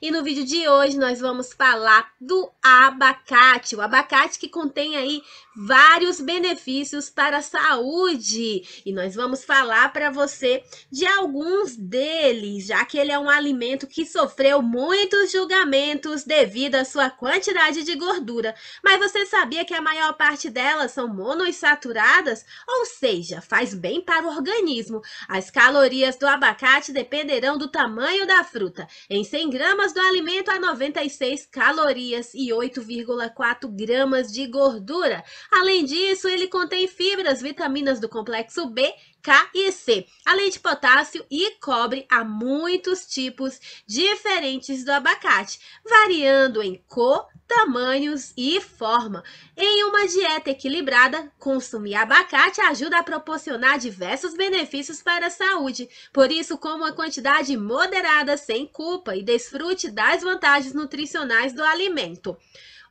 E no vídeo de hoje nós vamos falar do abacate, o abacate que contém aí vários benefícios para a saúde. E nós vamos falar para você de alguns deles, já que ele é um alimento que sofreu muitos julgamentos devido à sua quantidade de gordura. Mas você sabia que a maior parte delas são monoinsaturadas? Ou seja, faz bem para o organismo. As calorias do abacate dependerão do tamanho da fruta. Em 100 gramas gramas do alimento a 96 calorias e 8,4 gramas de gordura. Além disso, ele contém fibras, vitaminas do complexo B, K e C, além de potássio e cobre, há muitos tipos diferentes do abacate, variando em cor, tamanhos e forma. Em uma dieta equilibrada, consumir abacate ajuda a proporcionar diversos benefícios para a saúde. Por isso, coma uma quantidade moderada, sem culpa, e desfrute das vantagens nutricionais do alimento.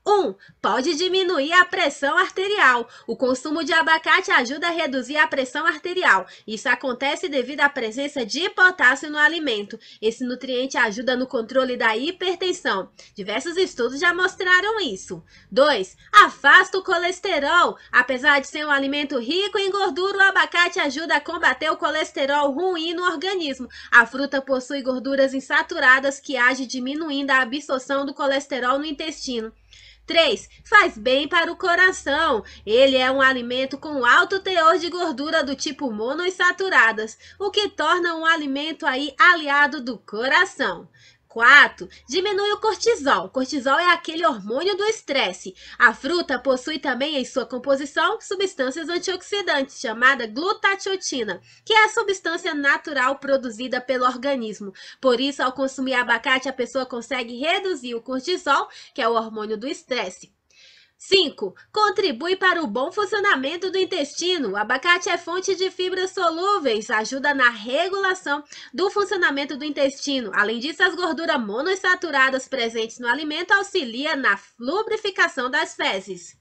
1. Pode diminuir a pressão arterial. O consumo de abacate ajuda a reduzir a pressão arterial. Isso acontece devido à presença de potássio no alimento. Esse nutriente ajuda no controle da hipertensão. Diversos estudos já mostraram isso. 2. Afasta o colesterol. Apesar de ser um alimento rico em gordura, o abacate ajuda a combater o colesterol ruim no organismo. A fruta possui gorduras insaturadas que age diminuindo a absorção do colesterol no intestino. 3. Faz bem para o coração. Ele é um alimento com alto teor de gordura do tipo monoinsaturadas, o que torna um alimento aí aliado do coração. 4 diminui o cortisol. O cortisol é aquele hormônio do estresse. A fruta possui também em sua composição substâncias antioxidantes, chamada glutatiotina, que é a substância natural produzida pelo organismo. Por isso, ao consumir abacate, a pessoa consegue reduzir o cortisol, que é o hormônio do estresse. 5. Contribui para o bom funcionamento do intestino. O abacate é fonte de fibras solúveis, ajuda na regulação do funcionamento do intestino. Além disso, as gorduras monoinsaturadas presentes no alimento auxilia na lubrificação das fezes.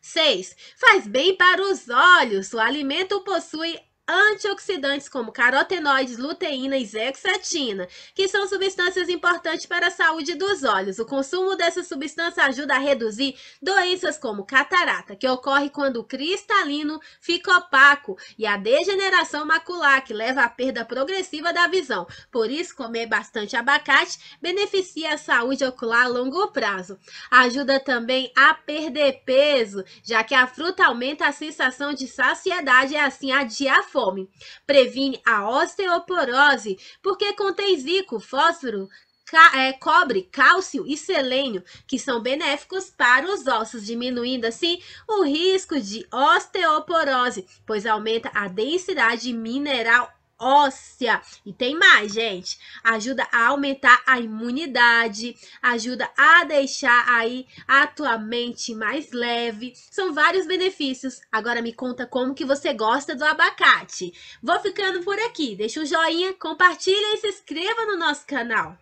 6. Faz bem para os olhos. O alimento possui antioxidantes como carotenoides, luteína e zeaxantina, que são substâncias importantes para a saúde dos olhos. O consumo dessa substância ajuda a reduzir doenças como catarata, que ocorre quando o cristalino fica opaco, e a degeneração macular, que leva à perda progressiva da visão. Por isso, comer bastante abacate beneficia a saúde ocular a longo prazo. Ajuda também a perder peso, já que a fruta aumenta a sensação de saciedade e assim a diafragma fome. Previne a osteoporose, porque contém zico, fósforo, é, cobre, cálcio e selênio, que são benéficos para os ossos, diminuindo assim o risco de osteoporose, pois aumenta a densidade mineral óssea. E tem mais, gente. Ajuda a aumentar a imunidade, ajuda a deixar aí a tua mente mais leve. São vários benefícios. Agora me conta como que você gosta do abacate. Vou ficando por aqui. Deixa um joinha, compartilha e se inscreva no nosso canal.